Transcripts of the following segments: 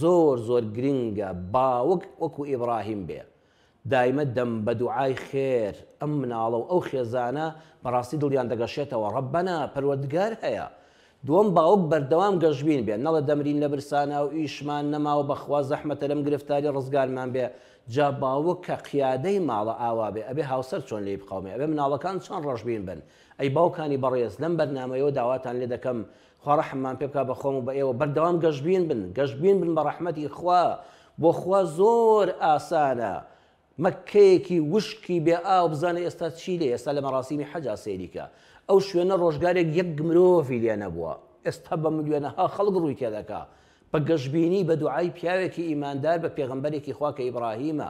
زۆر زۆر گرنگە باوەک وەکو ئیبراهیم بێ دایمە دەم بە دوعای خێر ئەم مناڵە و ئەو خێزانە بەڕاستی دڵیان دەگەشێتەوە ڕەبەنە پەروەردگار هەیە دووەم باوەک بەردەوام گەژبین بێ نەڵە دەمرین لە برسانە و ئیشمان نەماوە بەخوا زەحمەتە لەم گرفتاری ڕزگارمان بێ جا باوک کە قیادەی ماڵە ئاوا بێ ئەبێ هاوسەر چۆن لێ بقاومێ ئەبێ مناڵەکان چۆن ڕۆژبین بن ئەی باوکانی بەڕێز لەم بەرنمەوە داواتان لێ دەکەم خۆڕەحمان پێ بک بە خۆم و بە ئێوە بەردەوام گەشتبین بن گەشتبین بن بە ڕەحمەتی خوا بۆ خوا زۆر ئاسانە مەکەیەکی وشکی بێ ئاو بزانێ ئێستا چی لێ ئێستا لە مەڕاستیمی حەجا سێریکە ئەو شوێنە ڕۆژگارێک یەک مرۆڤی لێ نەبووە ئێستا بە ملیێنەها خەڵک ڕووی تێ دەکات. بە گەشتبینی بە دوعای پیاوێکی ئیماندار بە پێغمبەرێکی خواکە ئیبراهیمە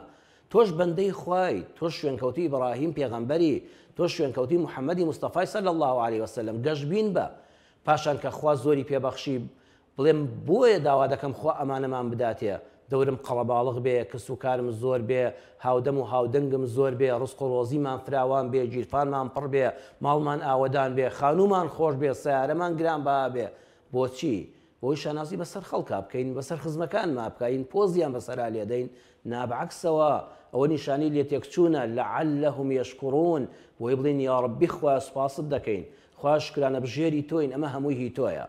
تۆش بەندەی خوای تۆ شوێنکەوتی ئیبراهیم پێغمبەری تۆ شوێنکەوتی محەممەدی مستەفای سەر الله عليه وسلم گەشتبین بە پاشان کە خوا زۆری پێبەخشی بڵێم بۆیە داوا دەکەم خوا ئەمانەمان بداتێ دەورم قەڵەباڵغ بێ کە سوکارم زۆر بێ هاودەم و هاودەنگم زۆر بێ ڕسق و ڕۆزیمان فراوان بێ گیرفانمان پڕ بێ ماڵمان ئاوەدان بێ خانومان خۆش بێ سیارەمان گران با بێ بۆچی؟ بۆی شانازی بەسەر خەڵکا بکەین بەسەر خزمەکان ما بکەین پۆزیان بەسەرا لێدەین نابعکسەوە ئەوە نیشانی لێ تێکچوونە لە عەلهم یشکڕون بۆی بڵین یاڕبی خوا سپاست دەکەین خواشکرانە بژێری تۆین ئەمە هەمووی تۆیە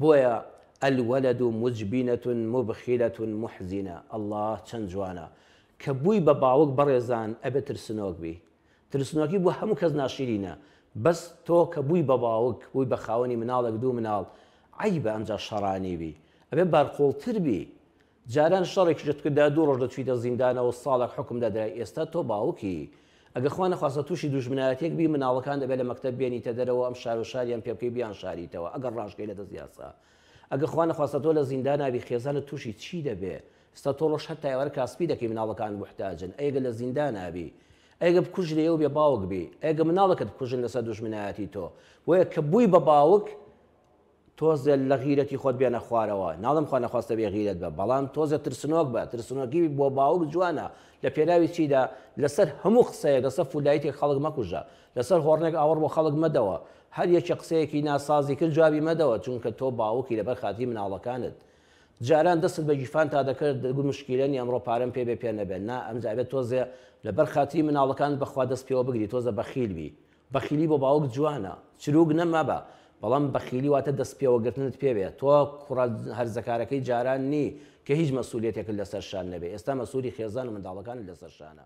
بۆیە ئەلوەلد و مجبینەت مبخیلەت محزینە الله چەند جوانە کە بووی بە باوک بەڕێزان ئەبێت ترسنۆک بی ترسنۆکی بۆ هەموو کەس ناشرینە بەس تۆ کە بووی بە باوک بووی بە خاوەنی مناڵێک دوو مناڵ عی بە ئەمجا شەڕانی بی ئەبێ بارخۆڵتر بی جاران شەڕێکشتکردا دوو ڕۆژ دەچیتە زیندانەوە ساڵک حکم دەدرای ئێستا تۆ باوکی ئەگە خوانە خواستە تووشی دوژمنایەتێک بی مناڵەکان دەبێت لە مەکتب بێنیتە دەرەوە ئەم شارۆشاریان پێبکەی بیان شاریتەوە ئەگەر ڕژگەی لە دەزیاسا ئەگە خوانە خواستە تۆ لە زیندانابی خێزانە تووشی چی دەبێ ستا تۆ ڕۆژ هەتا ئێوەر کاسپی دەکەی مناڵەکان وحتاجن ئەگە لە زیندانابی ئەگە بکوژ لەێو بێ باوک بی ئەگە مناڵەکەت کوژن لەسەر دوژمنایەتی تۆ وەیە کە بووی بە باوک تۆزە لە غیرەتی خۆت بێنە خوارەوە ناڵم خۆ نەخواستە بێ غیرت بە بەڵام تۆزە ترسنۆک بە ترسنۆکی بۆ باوک جوانە لە پێلاوی چیدا لەسەر هەموو قسەیە لەسەر فولایەتی خەڵک مەکوژە لەسەر هۆڕنێک ئاوەڕ بۆ خەڵک مەدەوە هەر یەکی قسەیەکی ناسازی کرد جوابی مەدەوە چونکە تۆ باوکی لەبەر خاتی مناڵەکانت. جاران دەست بە گیفان تا دەکرد دەگو مشکلێنی ئەمڕۆ پارەم پێ بێ پێ نەبێن نا ئەمجابێت تۆزێ لەبەر خاتی مناڵەکان بەخوا دەست پێوە بگری تۆزە بەخیلبی بەخیلی بۆ باوک جوانە چروک نەما بە بەڵام بەخیلی واتە دەست پێوەگرتنت پێبێت تۆ هەرزەکارەکەی جاران نی کە هیچ مەسوولێتێکت لەسەرشان نەبێ ئێستا مەسووری خێزان و منداڵەکان لەسەرشانە